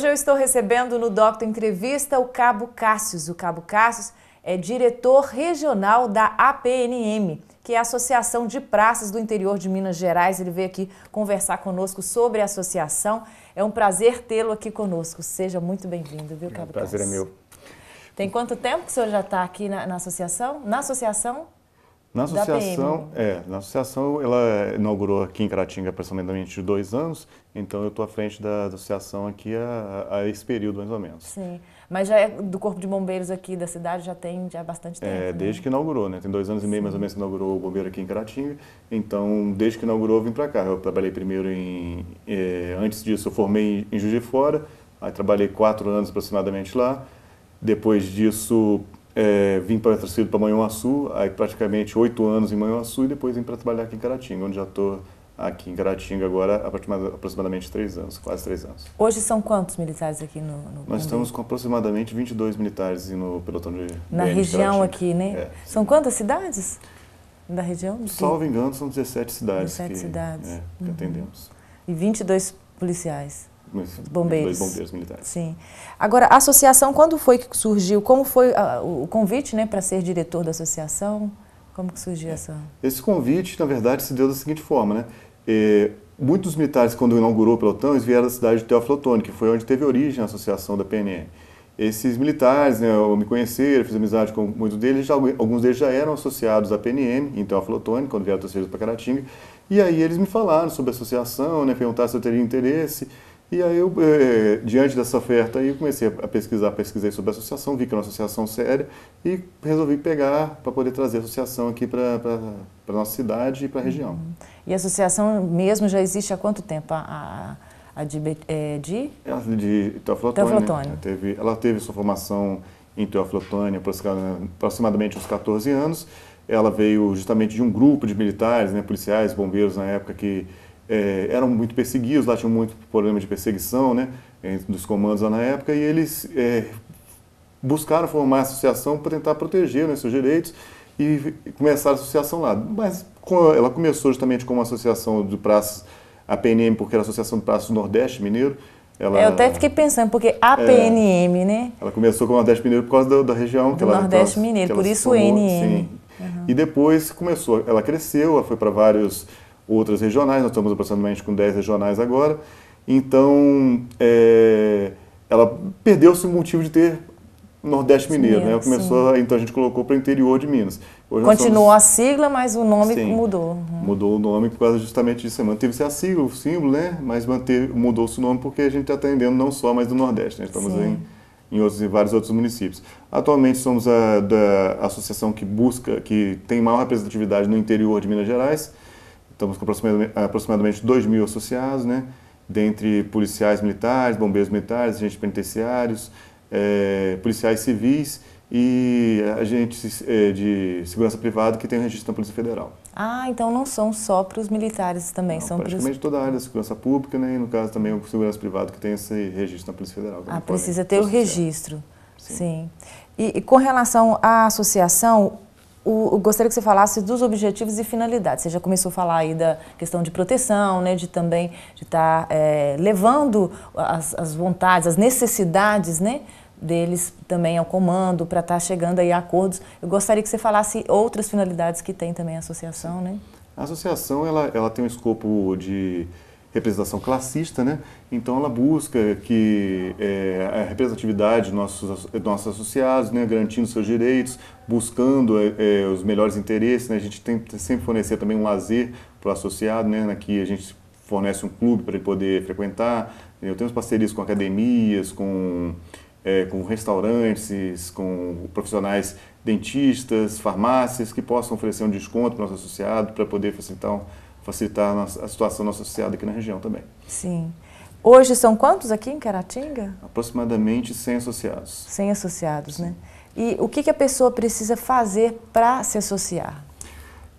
Hoje eu estou recebendo no Doctor Entrevista o Cabo Cássios. O Cabo Cássios é diretor regional da APNM, que é a Associação de Praças do Interior de Minas Gerais. Ele veio aqui conversar conosco sobre a associação. É um prazer tê-lo aqui conosco. Seja muito bem-vindo, viu, é Cabo é Prazer é meu. Tem quanto tempo que o senhor já está aqui na, na associação? Na associação? Na associação, é, na associação ela inaugurou aqui em Caratinga aproximadamente de dois anos, então eu estou à frente da, da associação aqui há, esse período mais ou menos. Sim, mas já é do Corpo de Bombeiros aqui da cidade já tem já bastante é, tempo. É, né? desde que inaugurou, né? Tem dois anos Sim. e meio mais ou menos que inaugurou o bombeiro aqui em Caratinga, então desde que inaugurou eu vim para cá. Eu trabalhei primeiro em, é, antes disso eu formei em Juiz de Fora, aí trabalhei quatro anos aproximadamente lá. Depois disso é, vim para terceiro para Manhuaçu, aí praticamente oito anos em Manhuaçu e depois vim para trabalhar aqui em Caratinga, onde já estou aqui em Caratinga agora aproximadamente três anos, quase três anos. Hoje são quantos militares aqui no... no Nós estamos com aproximadamente 22 militares no pelotão de... Na BN região aqui, né? É, são quantas cidades da região? Salvo engano, são 17 cidades 17 que, cidades. É, que uhum. atendemos. E 22 policiais bombeiros. Dois bombeiros militares. Sim. Agora, a associação, quando foi que surgiu? Como foi ah, o convite né, para ser diretor da associação? Como que surgiu essa... Esse convite, na verdade, se deu da seguinte forma, né? Eh, muitos militares, quando inaugurou o pelotão, eles vieram da cidade de Teófilo Otoni, que foi onde teve origem a associação da PNM. Esses militares né, me conheceram, fiz amizade com muitos deles, já, alguns deles já eram associados à PNM, em Teófilo Otoni, quando vieram torcer para Caratinga, e aí eles me falaram sobre a associação, né, perguntaram se eu teria interesse, e aí, eu, eh, diante dessa oferta, aí eu comecei a pesquisar, pesquisei sobre a associação, vi que era uma associação séria e resolvi pegar para poder trazer a associação aqui para a nossa cidade e para a região. Uhum. E a associação mesmo já existe há quanto tempo? A, a, a de, é, de... Ela, é de Teoflotone. Né? Teoflotone. Ela, teve, ela teve sua formação em Teoflotone aproximadamente uns 14 anos. Ela veio justamente de um grupo de militares, né, policiais, bombeiros na época que é, eram muito perseguidos, lá tinham muito problema de perseguição, né, dos comandos lá na época, e eles é, buscaram formar a associação para tentar proteger né, seus direitos e começaram a associação lá. Mas ela começou justamente como uma associação de praças, a PNM, porque era a Associação de Praças do Nordeste Mineiro, ela, é, eu até fiquei pensando, porque a é. PNM, né? Ela começou com o Nordeste Mineiro por causa da, da região que do ela Nordeste ela, Mineiro, por isso formou, o NM. Sim. Uhum. E depois começou, ela cresceu, ela foi para vários outras regionais, nós estamos aproximadamente com 10 regionais agora. Então, é, ela perdeu-se o motivo de ter Nordeste Mineiro, Mineiro né? Começou, então a gente colocou para o interior de Minas. Hoje Continuou somos... a sigla, mas o nome sim, mudou. Uhum. Mudou o nome por causa justamente disso. Manteve-se a sigla, o símbolo, né? Mas manteve, mudou-se o nome porque a gente está atendendo não só, mais do Nordeste, né? Estamos sim. em, em, outros, vários outros municípios. Atualmente somos a da associação que busca, que tem maior representatividade no interior de Minas Gerais. Estamos com aproximadamente, aproximadamente 2 mil associados, né? dentre policiais militares, bombeiros militares, agentes penitenciários, é, policiais civis e agentes é, de segurança privada que têm registro na Polícia Federal. Ah, então não são só para os militares também, não, são praticamente pros... toda a área da segurança pública, né? E no caso também o segurança privado que tem esse registro na Polícia Federal. Ah, precisa ter o registro. Sim. Sim. E, e com relação à associação, o, gostaria que você falasse dos objetivos e finalidades. Você já começou a falar aí da questão de proteção, né, de também de estar tá, é, levando as, as, vontades, as necessidades né, deles também ao comando, para estar tá chegando aí a acordos. Eu gostaria que você falasse outras finalidades que tem também a associação. Né? A associação ela, ela tem um escopo de representação classista, né? Então ela busca que é, a representatividade dos nossos, nossos associados, né, garantindo seus direitos, buscando é, é, os melhores interesses, né? A gente tem sempre fornecer também um lazer para o associado, né? Aqui a gente fornece um clube para ele poder frequentar. Eu tenho parcerias com academias, com é, com restaurantes, com profissionais dentistas, farmácias que possam oferecer um desconto para o nosso associado para poder facilitar um facilitar a situação nossa associada aqui na região também. Sim. Hoje são quantos aqui em Caratinga? Aproximadamente 100 associados. 100 associados, Sim. né? E o que, que a pessoa precisa fazer para se associar?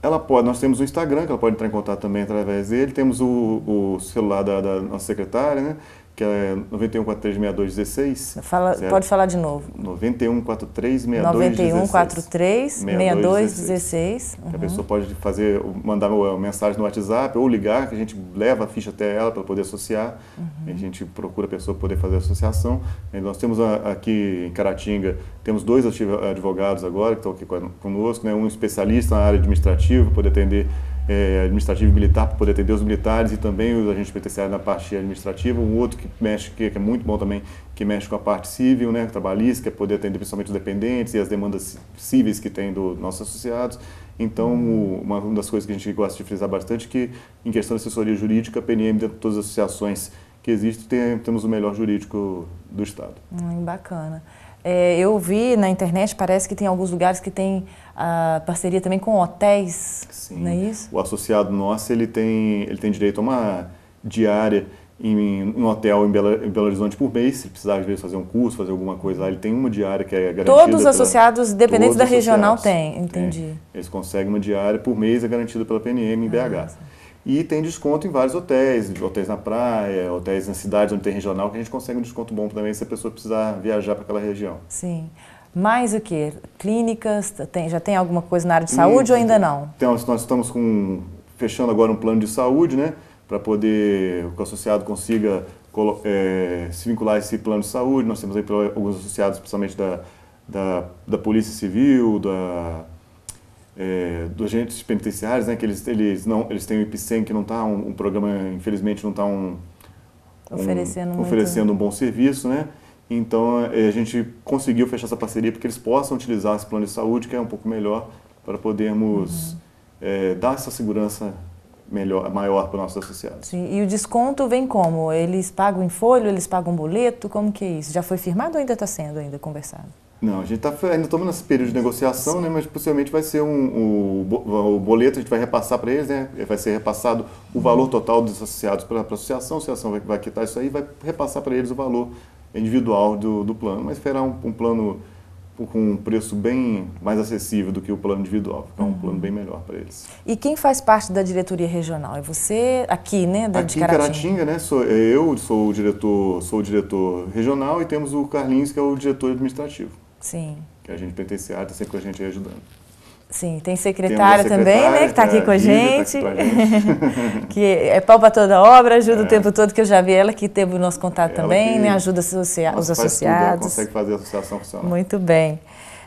Ela pode, nós temos o Instagram, que ela pode entrar em contato também através dele, temos o, o celular da, da, nossa secretária, né? que é 91436216. Fala, é pode falar de novo. 91436216. 91436216. Uhum. A pessoa pode fazer, mandar uma mensagem no WhatsApp ou ligar, que a gente leva a ficha até ela para poder associar. Uhum. A gente procura a pessoa poder fazer a associação. Nós temos aqui em Caratinga, temos dois advogados agora que estão aqui conosco, né? um especialista na área administrativa, poder atender é, administrativo e militar para poder atender os militares e também os agentes penitenciários na parte administrativa. Um outro que mexe, que, que, é muito bom também, que mexe com a parte civil, né, trabalhista, que é poder atender principalmente os dependentes e as demandas cíveis que tem dos nossos associados. Então, o, uma, uma das coisas que a gente gosta de frisar bastante é que, em questão de assessoria jurídica, a PNM, dentro de todas as associações que existem, tem, temos o melhor jurídico do Estado. Hum, bacana. É, eu vi na internet, parece que tem alguns lugares que tem a ah, parceria também com hotéis, Sim. não é isso? O associado nosso, ele tem, ele tem direito a uma diária em um hotel em, Belo em Belo Horizonte por mês, se precisar às vezes fazer um curso, fazer alguma coisa lá, ele tem uma diária que é garantida. Todos os associados, dependentes da regional, têm, entendi. É, eles conseguem uma diária por mês, é garantida pela PNM em ah, BH. Nossa. E tem desconto em vários hotéis, hotéis na praia, hotéis na cidade onde tem regional, que a gente consegue um desconto bom também se a pessoa precisar viajar para aquela região. Sim. Mais o que? Clínicas? Tem, já tem alguma coisa na área de saúde ou ainda não? Então, nós estamos com, fechando agora um plano de saúde, né? Para poder que o associado consiga é, se vincular a esse plano de saúde. Nós temos aí alguns associados, principalmente da, da, da Polícia Civil, da é, dos agentes penitenciários, né, que eles, eles, não, eles têm o IPSEM, que não está um, um, programa, infelizmente, não está um, um, oferecendo, muito... oferecendo um bom serviço, né? Então, é, a gente conseguiu fechar essa parceria porque eles possam utilizar esse plano de saúde, que é um pouco melhor, para podermos uhum. é, dar essa segurança melhor, maior para os nossos associados. Sim. E o desconto vem como? Eles pagam em folho, eles pagam boleto, como que é isso? Já foi firmado ou ainda está sendo ainda conversado? Não, a gente tá, ainda estamos nesse período de negociação, né, mas possivelmente vai ser um, um o boleto, a gente vai repassar para eles, né, vai ser repassado o valor total dos associados para a associação, a associação vai, vai quitar isso aí, vai repassar para eles o valor individual do, do plano, mas será um, um, plano com um preço bem mais acessível do que o plano individual, Então, um plano bem melhor para eles. E quem faz parte da diretoria regional? É você aqui, né, da aqui de Caratinga? Caratinga, né, sou, eu sou o diretor, sou o diretor regional e temos o Carlinhos que é o diretor administrativo. Sim. Que a gente penitenciária está sempre com a gente aí ajudando. Sim, tem secretária, também, né, que está aqui tá com a gente, tá gente. que é palpa toda a obra, ajuda é. o tempo todo, que eu já vi ela que teve o nosso contato ela também, né, ajuda os associados. Tudo, ela consegue fazer a associação funcionar. Muito bem.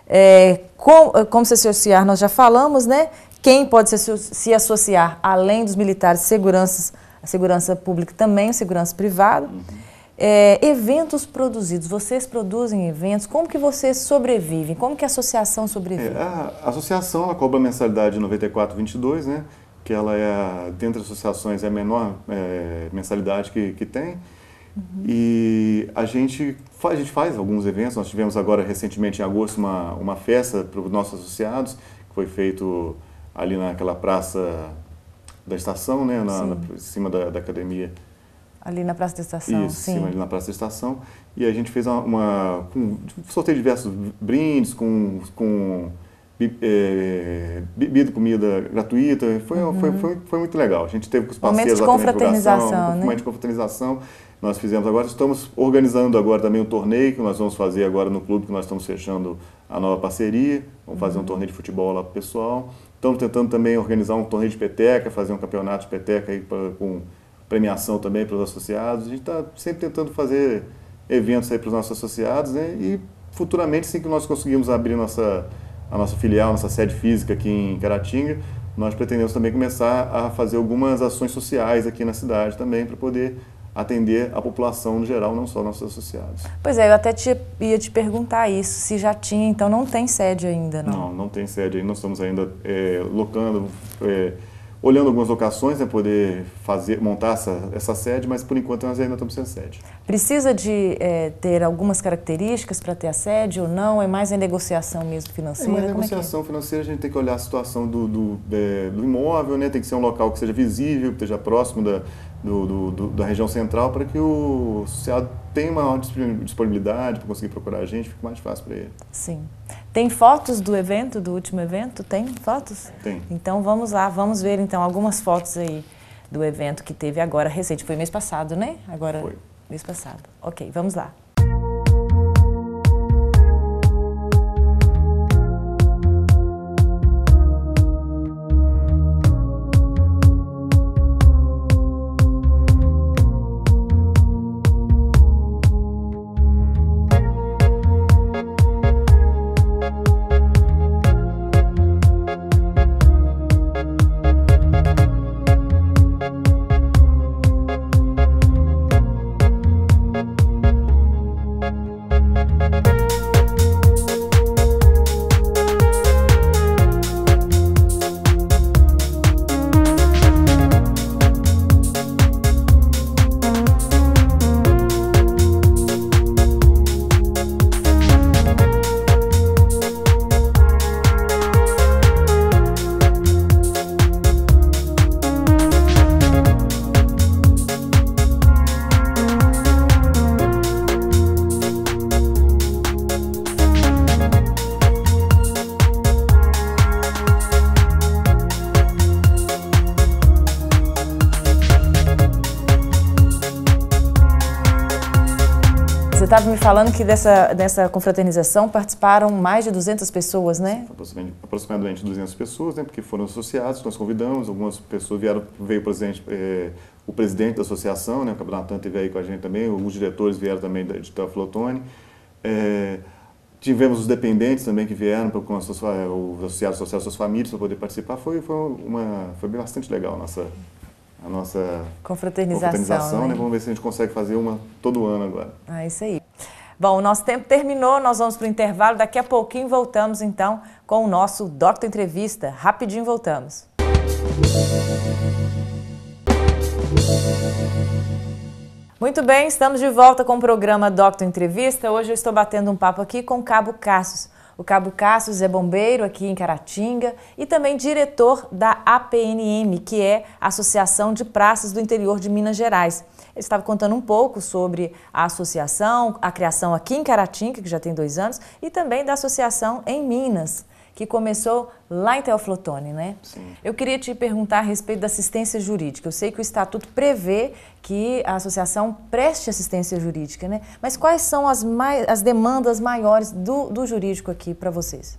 É, com, como se associar, nós já falamos, né? Quem pode se, se associar, além dos militares, seguranças, a segurança pública também, segurança privada. Uhum. É, eventos produzidos, vocês produzem eventos, como que vocês sobrevivem? Como que a associação sobrevive? É, a, associação ela cobra a mensalidade 94,22, né? que ela é, dentre as associações, é a menor é, mensalidade que, que tem. Uhum. E a gente, faz, a gente faz alguns eventos, nós tivemos agora recentemente em agosto uma, uma festa para os nossos associados, que foi feito ali naquela praça da estação, né? Na, na em cima da, da academia Ali na Praça da Estação, Isso, sim. sim. ali na Praça da Estação. E a gente fez uma, uma tipo, sorteio diversos brindes com, com é, bebida, comida gratuita. Foi, uhum. foi, foi, foi, muito legal. A gente teve com os parceiros Momento de confraternização, né? Momento de confraternização. Nós fizemos agora, estamos organizando agora também um torneio que nós vamos fazer agora no clube, que nós estamos fechando a nova parceria. Vamos fazer uhum. um torneio de futebol lá pro pessoal. Estamos tentando também organizar um torneio de peteca, fazer um campeonato de peteca aí pra, com premiação também para os associados. A gente está sempre tentando fazer eventos aí para os nossos associados, né? E futuramente, assim que nós conseguirmos abrir nossa, a nossa filial, nossa sede física aqui em Caratinga, nós pretendemos também começar a fazer algumas ações sociais aqui na cidade também para poder atender a população no geral, não só nossos associados. Pois é, eu até te, ia te perguntar isso, se já tinha, então não tem sede ainda, não? Não, não tem sede ainda, nós estamos ainda é, locando... É, olhando algumas locações, né, poder fazer, montar essa, essa sede, mas por enquanto nós ainda estamos sem sede. Precisa de é, ter algumas características para ter a sede ou não? É mais a negociação mesmo financeira? É mais a é é? negociação é é? financeira, a gente tem que olhar a situação do, do, do, imóvel, né? tem que ser um local que seja visível, que esteja próximo da, do, do, da região central para que o associado tenha maior disponibilidade para conseguir procurar a gente, fique mais fácil para ele. Sim. Tem fotos do evento, do último evento? Tem fotos? Tem. Então vamos lá, vamos ver então algumas fotos aí do evento que teve agora recente. Foi mês passado, né? Agora, Foi. mês passado. Ok, vamos lá. estava me falando que dessa, dessa confraternização participaram mais de 200 pessoas, né? Aproximadamente 200 pessoas, né? Porque foram associados, nós convidamos, algumas pessoas vieram, veio presente, é, eh, o presidente da associação, né? O Capitão teve aí com a gente também, alguns diretores vieram também da Editora Flotone. É, tivemos os dependentes também que vieram para com o associados sociais, suas famílias para poder participar. Foi, foi, uma, foi bastante legal a nossa, a nossa confraternização. confraternização né? Né? Vamos ver se a gente consegue fazer uma todo ano agora. Ah, isso aí. Bom, o nosso tempo terminou, nós vamos para o intervalo. Daqui a pouquinho voltamos então com o nosso Doctor Entrevista. Rapidinho voltamos. Muito bem, estamos de volta com o programa Doctor Entrevista. Hoje eu estou batendo um papo aqui com o Cabo Cassius. O Cabo Cassius é bombeiro aqui em Caratinga e também diretor da APNM, que é a Associação de Praças do Interior de Minas Gerais estava contando um pouco sobre a associação, a criação aqui em Caratinga, que já tem dois anos, e também da associação em Minas, que começou lá em Teoflotone, né? Sim. Eu queria te perguntar a respeito da assistência jurídica. Eu sei que o estatuto prevê que a associação preste assistência jurídica, né? Mas quais são as, mais as demandas maiores do, do jurídico aqui para vocês?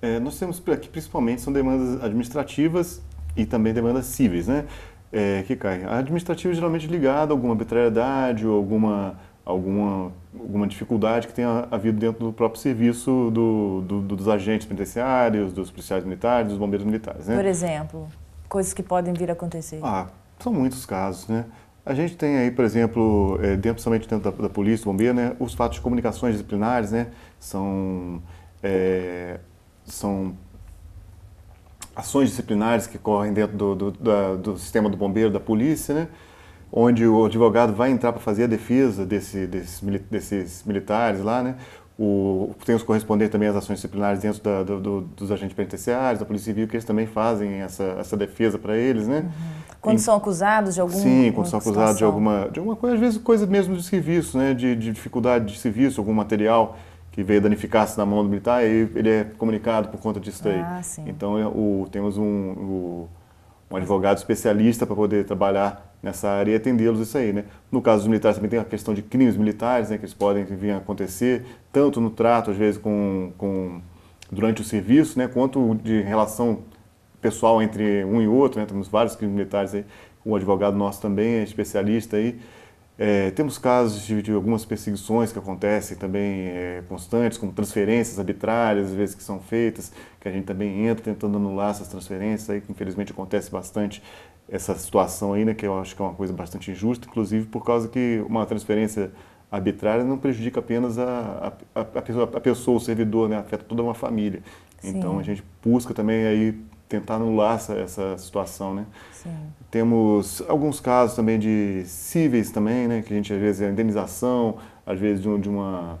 É, nós temos aqui principalmente são demandas administrativas e também demandas cíveis, né? é, que cai. A administrativa é geralmente ligada a alguma arbitrariedade ou alguma, alguma, alguma dificuldade que tenha havido dentro do próprio serviço do, do, dos agentes penitenciários, dos policiais militares, dos bombeiros militares. Né? Por exemplo, coisas que podem vir a acontecer. Ah, são muitos casos, né? A gente tem aí, por exemplo, é, dentro, somente dentro da, da polícia, do bombeiro, né, os fatos de comunicações disciplinares, né, são, é, são ações disciplinares que correm dentro do, do, do sistema do bombeiro, da polícia, né? onde o advogado vai entrar para fazer a defesa desse, desses, desses, militares lá, né? O, tem os correspondentes também às ações disciplinares dentro da, do, dos agentes penitenciários, da Polícia Civil, que eles também fazem essa, essa defesa para eles, né? Uhum. Quando e, são acusados de algum Sim, quando são acusados situação. de alguma, de alguma coisa, às vezes coisa mesmo de serviço, né? De, de dificuldade de serviço, algum material que veio danificar-se na mão do militar, e ele é comunicado por conta disso daí. Ah, então, é, o, temos um, o, um advogado especialista para poder trabalhar nessa área e atendê-los isso aí, né? No caso dos militares também tem a questão de crimes militares, né, que eles podem vir a acontecer, tanto no trato, às vezes, com, com durante o serviço, né, quanto de relação pessoal entre um e outro, né? Temos vários crimes militares aí. O advogado nosso também é especialista aí. É, temos casos de, de, algumas perseguições que acontecem também é, constantes, como transferências arbitrárias, às vezes que são feitas, que a gente também entra tentando anular essas transferências, aí, que infelizmente acontece bastante essa situação aí, né, que eu acho que é uma coisa bastante injusta, inclusive por causa que uma transferência arbitrária não prejudica apenas a, a, a, pessoa, a pessoa, o servidor, né, afeta toda uma família. Então, Sim. Então a gente busca também aí tentar anular essa, essa situação, né? Sim. Temos alguns casos também de cíveis também, né? Que a gente às vezes é indenização, às vezes de, um, de uma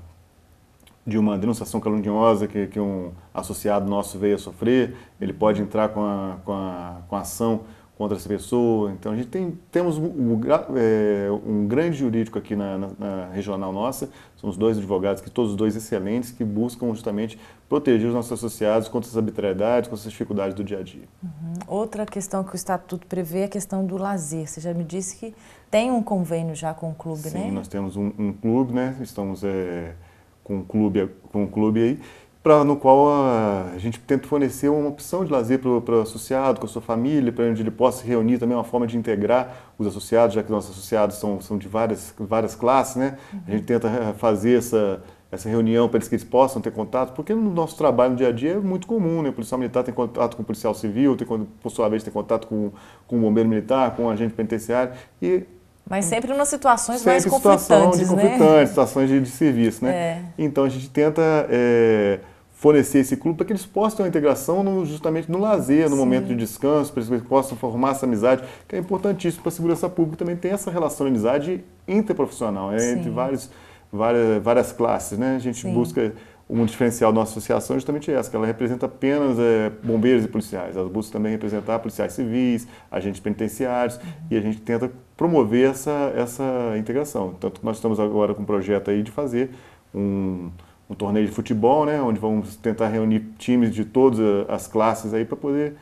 de uma denunciação caluniosa que, que um associado nosso veio a sofrer, ele pode entrar com a, com a, com a ação contra essa pessoa, Então a gente tem, temos um, é, um grande jurídico aqui na, na, na, regional nossa, são os dois advogados, que todos os dois excelentes, que buscam justamente proteger os nossos associados contra essas arbitrariedades, contra essas dificuldades do dia a dia. Uhum. Outra questão que o Estatuto prevê é a questão do lazer. Você já me disse que tem um convênio já com o clube, Sim, né? Sim, nós temos um, um, clube, né? Estamos é, com o clube, com o clube aí para no qual a, a gente tenta fornecer uma opção de lazer para o associado, com a sua família, para onde ele possa se reunir também, é uma forma de integrar os associados, já que os nossos associados são, são de várias, várias classes, né? Uhum. A gente tenta eh, fazer essa, essa reunião para eles que eles possam ter contato, porque no nosso trabalho no dia a dia é muito comum, né? O policial militar tem contato com o policial civil, tem, por sua vez tem contato com, com o bombeiro militar, com o agente penitenciário, e mas sempre em situações sempre mais conflitantes, situação de conflitantes, né? situações de, de serviço, né? É. Então a gente tenta é, fornecer esse clube para que eles possam ter uma integração no, justamente no lazer, no Sim. momento de descanso, para que eles possam formar essa amizade, que é importantíssimo para a segurança pública também tem essa relação de amizade interprofissional, é, entre vários, várias, várias classes. Né? A gente Sim. busca um diferencial da nossa associação é justamente essa, que ela representa apenas é, bombeiros e policiais. Ela busca também representar policiais civis, agentes penitenciários, uhum. e a gente tenta promover essa, essa integração. Tanto que nós estamos agora com um projeto aí de fazer um, um torneio de futebol, né, onde vamos tentar reunir times de todas as classes aí para poder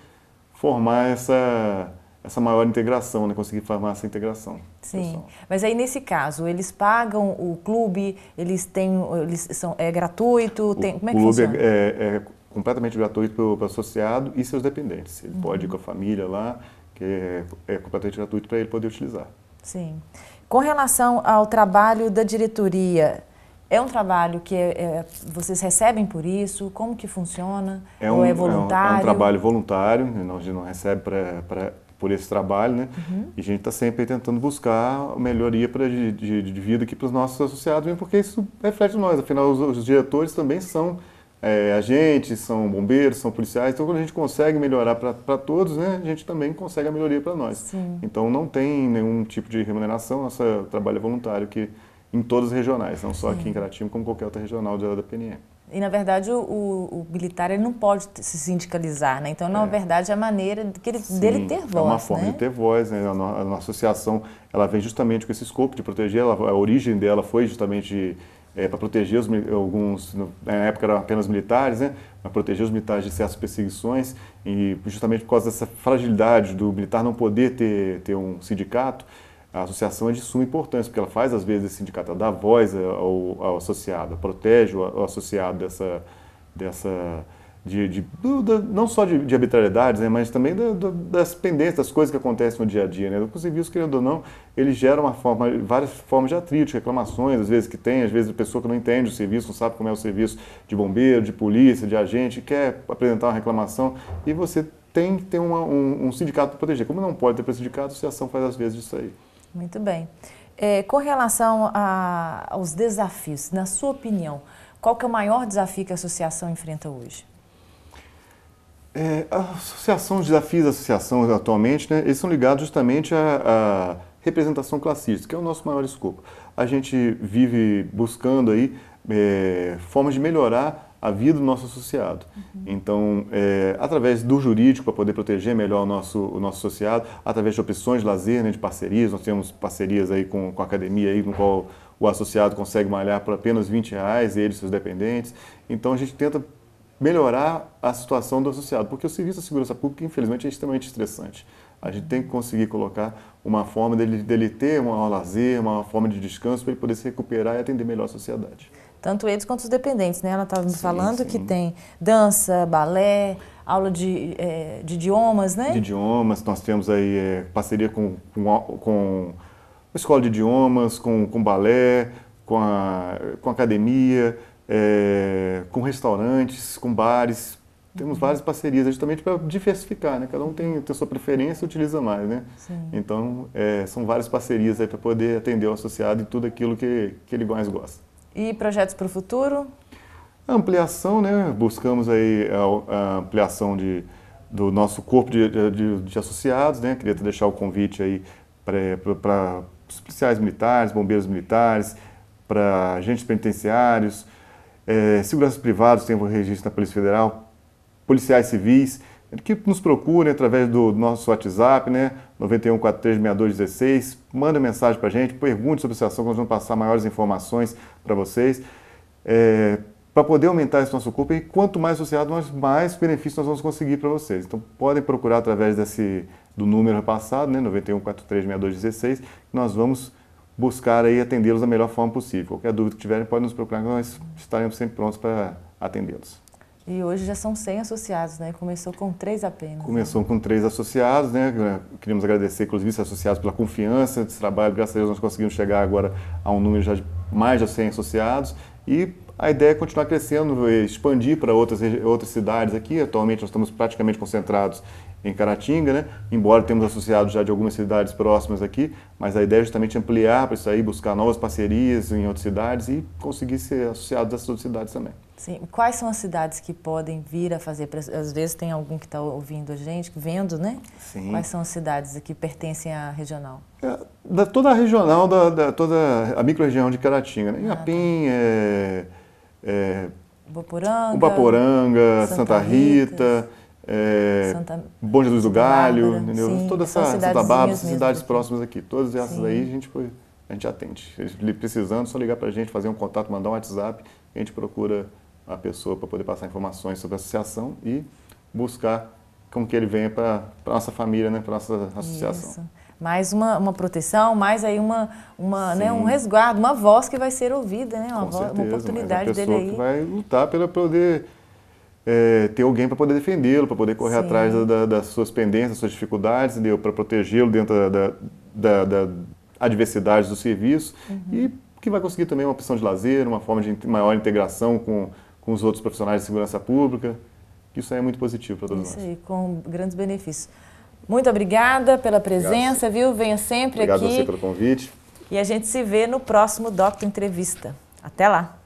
formar essa essa maior integração, né, conseguir formar essa integração. Sim, pessoal. mas aí nesse caso eles pagam o clube, eles têm, eles são é gratuito, tem, como é que é funciona? O clube é, é, completamente gratuito para o associado e seus dependentes. Ele uhum. pode ir com a família lá, que é, é completamente gratuito para ele poder utilizar. Sim. Com relação ao trabalho da diretoria, é um trabalho que é, é, vocês recebem por isso? Como que funciona? É um, Ou é voluntário? É um, é um trabalho voluntário, né? a gente não recebe pra, pra por esse trabalho, né? Uhum. E a gente está sempre tentando buscar melhoria pra, de, de, de vida aqui para os nossos associados, mesmo porque isso reflete nós. Afinal, os, os diretores também são é, agentes, são bombeiros, são policiais. Então, quando a gente consegue melhorar para todos, né, a gente também consegue a melhoria para nós. Sim. Então, não tem nenhum tipo de remuneração, nosso trabalho é voluntário que em todas as regionais, não só aqui em Caratinga, como qualquer outra regional de, da PNE. E, na verdade, o, o, militar ele não pode se sindicalizar, né? Então, na é. verdade, é a maneira que ele, Sim, dele ter voz, É uma forma né? de ter voz, né? A, a associação, ela vem justamente com esse escopo de proteger, ela, a origem dela foi justamente é, para proteger os, alguns, na época eram apenas militares, né? Para proteger os militares de certas perseguições e justamente por causa dessa fragilidade do militar não poder ter, ter um sindicato, a associação é de suma importância, porque ela faz, às vezes, esse sindicato, ela dá voz ao, ao associado, protege o associado dessa. dessa de, de da, não só de, de, arbitrariedades, né, mas também da, da, das pendências, das coisas que acontecem no dia a dia. Né? Os civis, querendo ou não, eles geram uma forma, várias formas de atrito, reclamações, às vezes que tem, às vezes a pessoa que não entende o serviço, não sabe como é o serviço de bombeiro, de polícia, de agente, quer apresentar uma reclamação e você tem que ter uma, um, um sindicato para proteger. Como não pode ter para sindicato, a associação faz às vezes isso aí. Muito bem. É, com relação a, aos desafios, na sua opinião, qual que é o maior desafio que a associação enfrenta hoje? É, a associação, os desafios da associação atualmente, né, eles são ligados justamente à, à representação classista, que é o nosso maior escopo. A gente vive buscando aí é, formas de melhorar a vida do nosso associado. Uhum. Então, é, através do jurídico, para poder proteger melhor o nosso, o nosso associado, através de opções de lazer, né, de parcerias, nós temos parcerias aí com, com a academia, aí, no qual o associado consegue malhar por apenas 20 reais, ele e seus dependentes. Então, a gente tenta melhorar a situação do associado, porque o serviço da segurança pública, infelizmente, é extremamente estressante. A gente tem que conseguir colocar uma forma dele, dele ter um lazer, uma forma de descanso para ele poder se recuperar e atender melhor a sociedade tanto eles quanto os dependentes, né? Ela estava me falando sim. que tem dança, balé, aula de, é, de idiomas, né? De idiomas, nós temos aí é, parceria com, com, com a escola de idiomas, com, com balé, com a, com a academia, é, com restaurantes, com bares. Temos uhum. várias parcerias, justamente para diversificar, né? Cada um tem, tem a sua preferência utiliza mais, né? Sim. Então, é, são várias parcerias aí para poder atender o associado e tudo aquilo que, que ele mais gosta. E projetos para o futuro? Ampliação, né? Buscamos aí a, ampliação de, do nosso corpo de, de, de associados, né? Queria deixar o convite aí para os policiais militares, bombeiros militares, para agentes penitenciários, é, seguranças privadas, tem um registro na Polícia Federal, policiais civis, que nos procurem através do nosso WhatsApp, né? 91436216. Manda mensagem para a gente, pergunte sobre esse assunto, nós vamos passar maiores informações para vocês. É, para poder aumentar esse nosso corpo, e quanto mais associado, nós, mais benefícios nós vamos conseguir para vocês. Então, podem procurar através desse, do número passado né, 91436216, que nós vamos buscar aí atendê-los da melhor forma possível. Qualquer dúvida que tiverem, podem nos procurar, nós estaremos sempre prontos para atendê-los. E hoje já são 100 associados, né? né? Começou com três apenas. Começou né? com três associados, né? Queríamos agradecer, inclusive, esses associados pela confiança desse trabalho. Graças a Deus nós conseguimos chegar agora a um número já de mais de 100 associados. E a ideia é continuar crescendo, é expandir para outras, outras cidades aqui. Atualmente nós estamos praticamente concentrados em Caratinga, né? embora temos associados já de algumas cidades próximas aqui, mas a ideia é justamente ampliar para isso aí, buscar novas parcerias em outras cidades e conseguir ser associados dessas outras cidades também. Sim. Quais são as cidades que podem vir a fazer? Às vezes tem algum que está ouvindo a gente, vendo, né? Sim. Quais são as cidades que pertencem à regional? É, da, toda a regional, da, da toda a micro-região de Caratinga. Né? Ah, Inhapim, ah, é, é, Ubaporanga, Ubaporanga Santa, Santa Rita, Rita é, Santa... Bom Jesus do Galho, entendeu? Sim, toda essa Santa Bárbara, cidades próximas aqui. Todas essas sim. aí a gente foi, a gente atende. Eles precisando, só ligar para a gente, fazer um contato, mandar um WhatsApp, a gente procura a pessoa para poder passar informações sobre a associação e buscar com que ele venha para a nossa família, né, para a nossa associação. Isso. Mais uma, uma proteção, mais aí uma, uma, né, um resguardo, uma voz que vai ser ouvida, né? uma, voz, certeza, uma é oportunidade mas a dele aí. que vai lutar para poder é, ter alguém para poder defendê-lo, para poder correr Sim. atrás da, da, das suas pendências, das suas dificuldades, para protegê-lo dentro da, da, da, adversidade do serviço uhum. e que vai conseguir também uma opção de lazer, uma forma de maior integração com com os outros profissionais de segurança pública. Isso aí é muito positivo para todos Isso nós. Isso com grandes benefícios. Muito obrigada pela presença, Obrigado. viu? Venha sempre Obrigado aqui. Obrigado a você pelo convite. E a gente se vê no próximo Doctor Entrevista. Até lá!